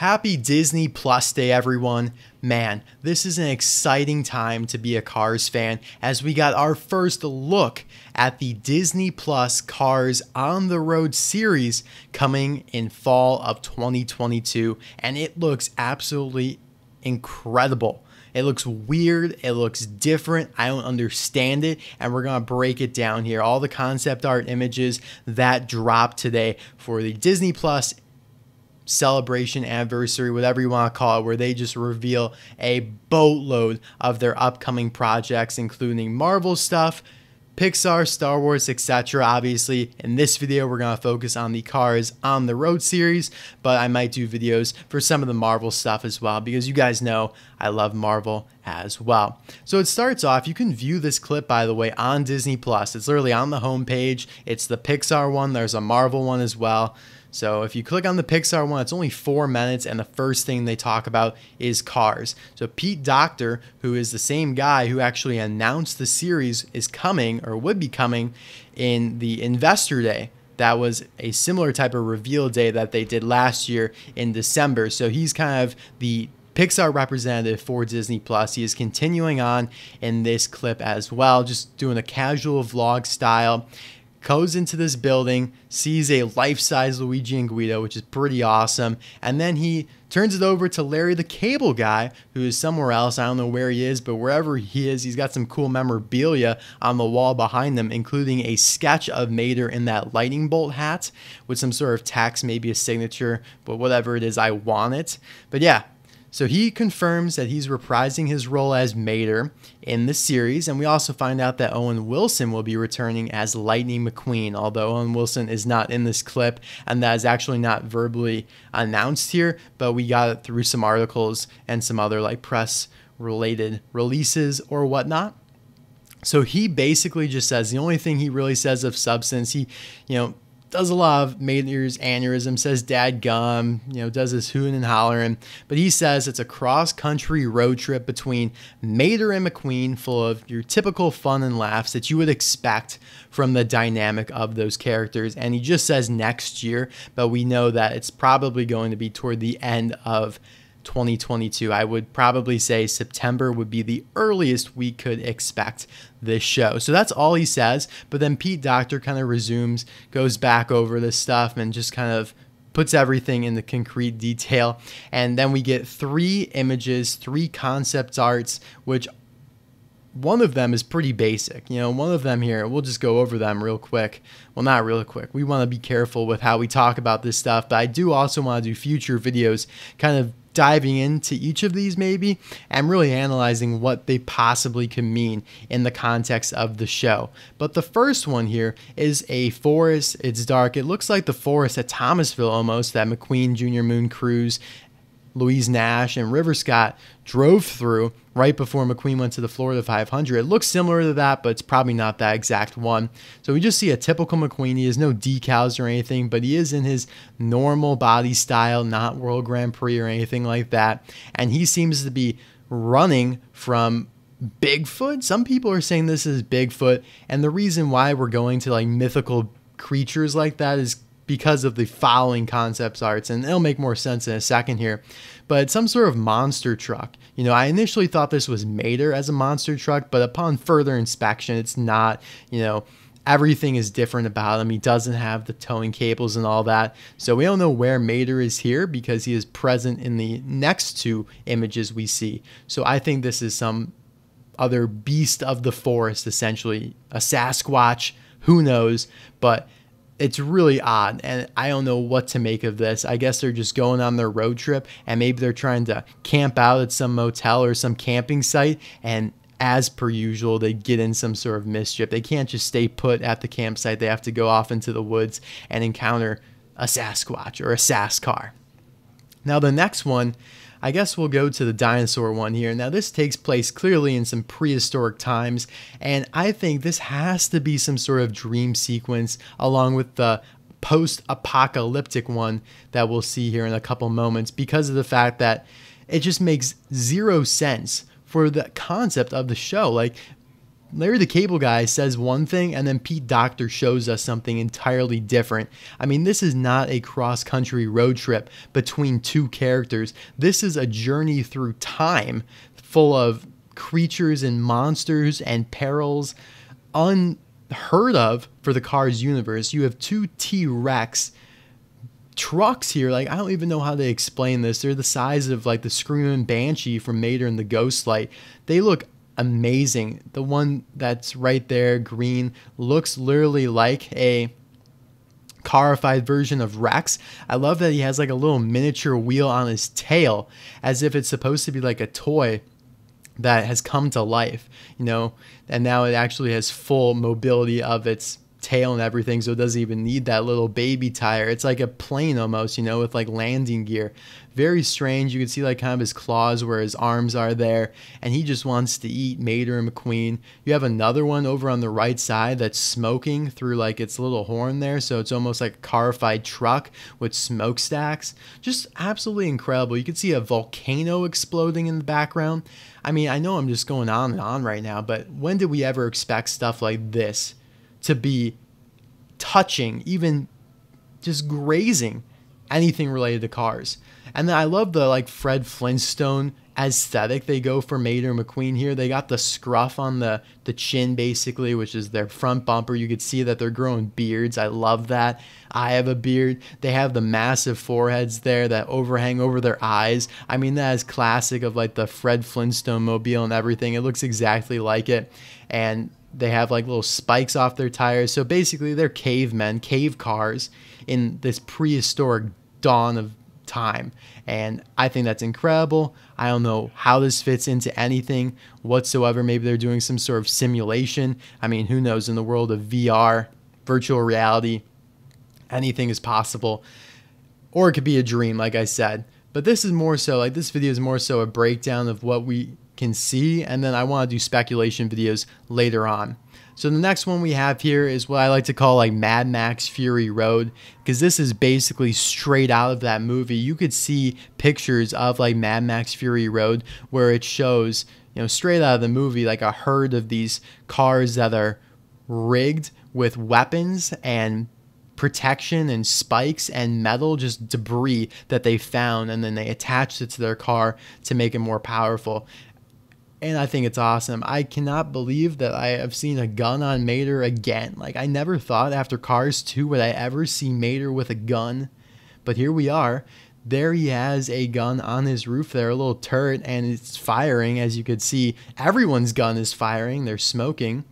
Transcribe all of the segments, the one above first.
Happy Disney Plus Day, everyone. Man, this is an exciting time to be a Cars fan as we got our first look at the Disney Plus Cars on the Road series coming in fall of 2022, and it looks absolutely incredible. It looks weird. It looks different. I don't understand it. And we're going to break it down here. All the concept art images that dropped today for the Disney Plus celebration, anniversary, whatever you want to call it, where they just reveal a boatload of their upcoming projects, including Marvel stuff. Pixar, Star Wars, etc. Obviously, in this video, we're going to focus on the Cars on the Road series, but I might do videos for some of the Marvel stuff as well because you guys know I love Marvel as well. So it starts off, you can view this clip by the way on Disney Plus. It's literally on the homepage. It's the Pixar one, there's a Marvel one as well. So if you click on the Pixar one, it's only four minutes, and the first thing they talk about is cars. So Pete Doctor, who is the same guy who actually announced the series is coming or would be coming in the Investor Day. That was a similar type of reveal day that they did last year in December. So he's kind of the Pixar representative for Disney Plus. He is continuing on in this clip as well, just doing a casual vlog style goes into this building, sees a life-size Luigi and Guido, which is pretty awesome, and then he turns it over to Larry the Cable Guy, who is somewhere else. I don't know where he is, but wherever he is, he's got some cool memorabilia on the wall behind them, including a sketch of Mater in that lightning bolt hat with some sort of text, maybe a signature, but whatever it is, I want it. But yeah, so he confirms that he's reprising his role as Mater in the series, and we also find out that Owen Wilson will be returning as Lightning McQueen, although Owen Wilson is not in this clip, and that is actually not verbally announced here, but we got it through some articles and some other like press related releases or whatnot. So he basically just says the only thing he really says of substance, he, you know, does a lot of Mater's aneurysm, says dad gum, you know, does his hooning and hollering. But he says it's a cross country road trip between Mater and McQueen, full of your typical fun and laughs that you would expect from the dynamic of those characters. And he just says next year, but we know that it's probably going to be toward the end of 2022. I would probably say September would be the earliest we could expect this show. So that's all he says. But then Pete Doctor kind of resumes, goes back over this stuff, and just kind of puts everything into concrete detail. And then we get three images, three concept arts, which one of them is pretty basic. You know, one of them here, we'll just go over them real quick. Well, not real quick. We want to be careful with how we talk about this stuff, but I do also want to do future videos kind of diving into each of these maybe and really analyzing what they possibly could mean in the context of the show. But the first one here is a forest, it's dark. It looks like the forest at Thomasville almost that McQueen Jr. Moon Cruise Louise Nash and River Scott drove through right before McQueen went to the Florida 500. It looks similar to that, but it's probably not that exact one. So we just see a typical McQueen. He has no decals or anything, but he is in his normal body style, not World Grand Prix or anything like that. And he seems to be running from Bigfoot. Some people are saying this is Bigfoot. And the reason why we're going to like mythical creatures like that is because of the following concepts arts, and it'll make more sense in a second here. But some sort of monster truck. You know, I initially thought this was Mater as a monster truck, but upon further inspection, it's not, you know, everything is different about him. He doesn't have the towing cables and all that. So we don't know where Mater is here because he is present in the next two images we see. So I think this is some other beast of the forest, essentially a Sasquatch, who knows, but it's really odd and i don't know what to make of this i guess they're just going on their road trip and maybe they're trying to camp out at some motel or some camping site and as per usual they get in some sort of mischief they can't just stay put at the campsite they have to go off into the woods and encounter a sasquatch or a sascar now the next one I guess we'll go to the dinosaur one here. Now, this takes place clearly in some prehistoric times, and I think this has to be some sort of dream sequence along with the post apocalyptic one that we'll see here in a couple moments because of the fact that it just makes zero sense for the concept of the show. Like Larry the Cable Guy says one thing and then Pete Doctor shows us something entirely different. I mean, this is not a cross country road trip between two characters. This is a journey through time full of creatures and monsters and perils unheard of for the Cars universe. You have two T Rex trucks here. Like, I don't even know how they explain this. They're the size of like the Screaming Banshee from Mater and the Ghostlight. They look amazing. The one that's right there, green, looks literally like a carified version of Rex. I love that he has like a little miniature wheel on his tail as if it's supposed to be like a toy that has come to life, you know, and now it actually has full mobility of its tail and everything, so it doesn't even need that little baby tire. It's like a plane almost, you know, with like landing gear. Very strange. You can see like kind of his claws where his arms are there, and he just wants to eat Mater and McQueen. You have another one over on the right side that's smoking through like its little horn there, so it's almost like a carified truck with smokestacks. Just absolutely incredible. You can see a volcano exploding in the background. I mean, I know I'm just going on and on right now, but when did we ever expect stuff like this? to be touching, even just grazing anything related to cars. And then I love the like Fred Flintstone aesthetic they go for Mater McQueen here. They got the scruff on the the chin basically, which is their front bumper. You could see that they're growing beards. I love that. I have a beard. They have the massive foreheads there that overhang over their eyes. I mean, that is classic of like the Fred Flintstone mobile and everything. It looks exactly like it. And they have like little spikes off their tires. So basically, they're cavemen, cave cars in this prehistoric dawn of time. And I think that's incredible. I don't know how this fits into anything whatsoever. Maybe they're doing some sort of simulation. I mean, who knows? In the world of VR, virtual reality, anything is possible. Or it could be a dream, like I said. But this is more so, like, this video is more so a breakdown of what we can see. And then I want to do speculation videos later on. So the next one we have here is what I like to call like Mad Max Fury Road because this is basically straight out of that movie. You could see pictures of like Mad Max Fury Road where it shows, you know, straight out of the movie like a herd of these cars that are rigged with weapons and protection and spikes and metal, just debris that they found, and then they attached it to their car to make it more powerful and I think it's awesome. I cannot believe that I have seen a gun on Mater again. Like, I never thought after Cars 2 would I ever see Mater with a gun, but here we are. There he has a gun on his roof there, a little turret, and it's firing, as you could see. Everyone's gun is firing, they're smoking.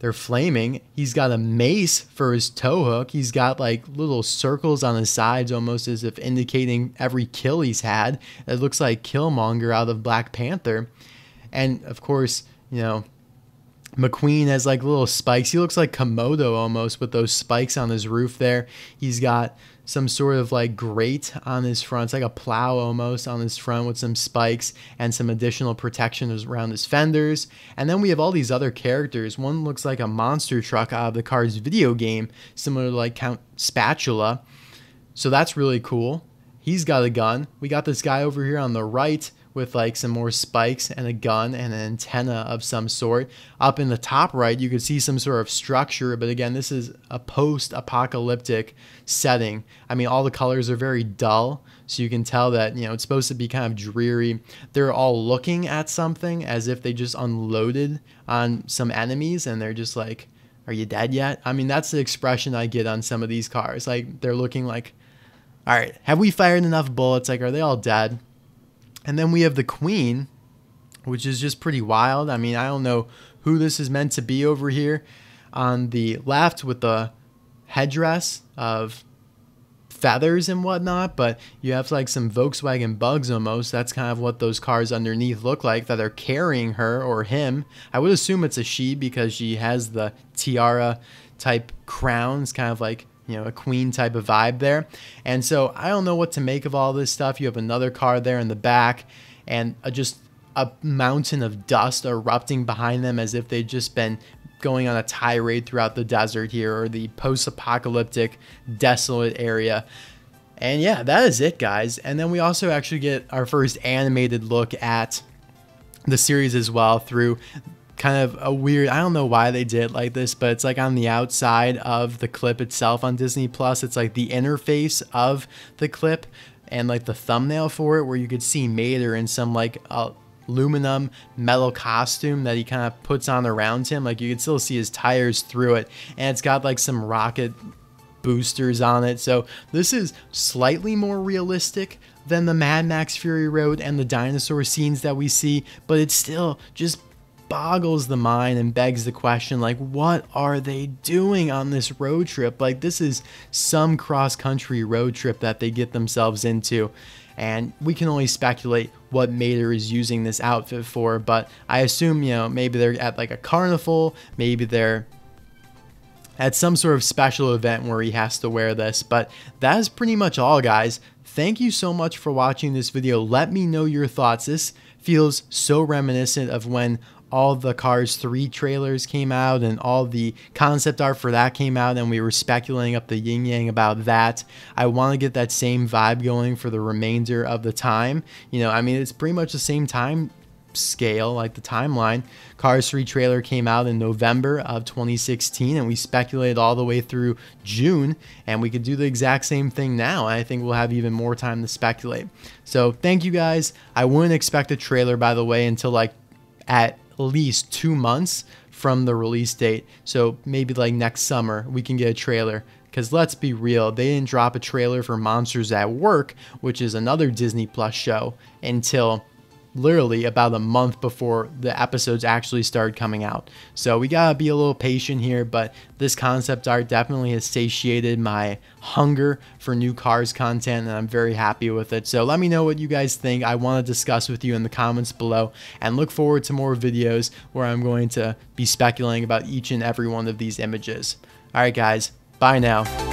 They're flaming. He's got a mace for his toe hook. He's got like little circles on the sides, almost as if indicating every kill he's had. It looks like Killmonger out of Black Panther. And of course, you know, McQueen has like little spikes. He looks like Komodo almost with those spikes on his roof there. He's got some sort of like grate on his front. It's like a plow almost on his front with some spikes and some additional protection around his fenders. And then we have all these other characters. One looks like a monster truck out of the car's video game, similar to like Count Spatula. So that's really cool. He's got a gun. We got this guy over here on the right with like some more spikes and a gun and an antenna of some sort. Up in the top right, you could see some sort of structure, but again, this is a post apocalyptic setting. I mean, all the colors are very dull, so you can tell that, you know, it's supposed to be kind of dreary. They're all looking at something as if they just unloaded on some enemies and they're just like, are you dead yet? I mean, that's the expression I get on some of these cars. Like, they're looking like, all right, have we fired enough bullets? Like, are they all dead? And then we have the Queen, which is just pretty wild. I mean, I don't know who this is meant to be over here. On the left with the headdress of feathers and whatnot, but you have like some Volkswagen bugs almost. That's kind of what those cars underneath look like that are carrying her or him. I would assume it's a she because she has the tiara type crowns, kind of like you know, a queen type of vibe there. And so I don't know what to make of all this stuff. You have another car there in the back and a, just a mountain of dust erupting behind them as if they'd just been going on a tirade throughout the desert here or the post apocalyptic, desolate area. And yeah, that is it, guys. And then we also actually get our first animated look at the series as well through kind of a weird i don't know why they did like this but it's like on the outside of the clip itself on disney plus it's like the interface of the clip and like the thumbnail for it where you could see mater in some like aluminum metal costume that he kind of puts on around him like you can still see his tires through it and it's got like some rocket boosters on it so this is slightly more realistic than the Mad Max Fury Road and the dinosaur scenes that we see, but it's still just boggles the mind and begs the question like what are they doing on this road trip like this is some cross country road trip that they get themselves into and we can only speculate what Mater is using this outfit for but I assume you know maybe they're at like a carnival maybe they're at some sort of special event where he has to wear this but that is pretty much all guys Thank you so much for watching this video. Let me know your thoughts. This feels so reminiscent of when all the Cars 3 trailers came out and all the concept art for that came out, and we were speculating up the yin yang about that. I want to get that same vibe going for the remainder of the time. You know, I mean, it's pretty much the same time scale, like the timeline. Cars 3 trailer came out in November of 2016, and we speculated all the way through June, and we could do the exact same thing now. And I think we'll have even more time to speculate. So, thank you guys. I wouldn't expect a trailer, by the way, until like at least two months from the release date. So maybe like next summer, we can get a trailer. Because let's be real, they didn't drop a trailer for Monsters at Work, which is another Disney Plus show, until literally about a month before the episodes actually started coming out. So we gotta be a little patient here, but this concept art definitely has satiated my hunger for new cars content and I'm very happy with it. So let me know what you guys think. I wanna discuss with you in the comments below and look forward to more videos where I'm going to be speculating about each and every one of these images. Alright guys, bye now.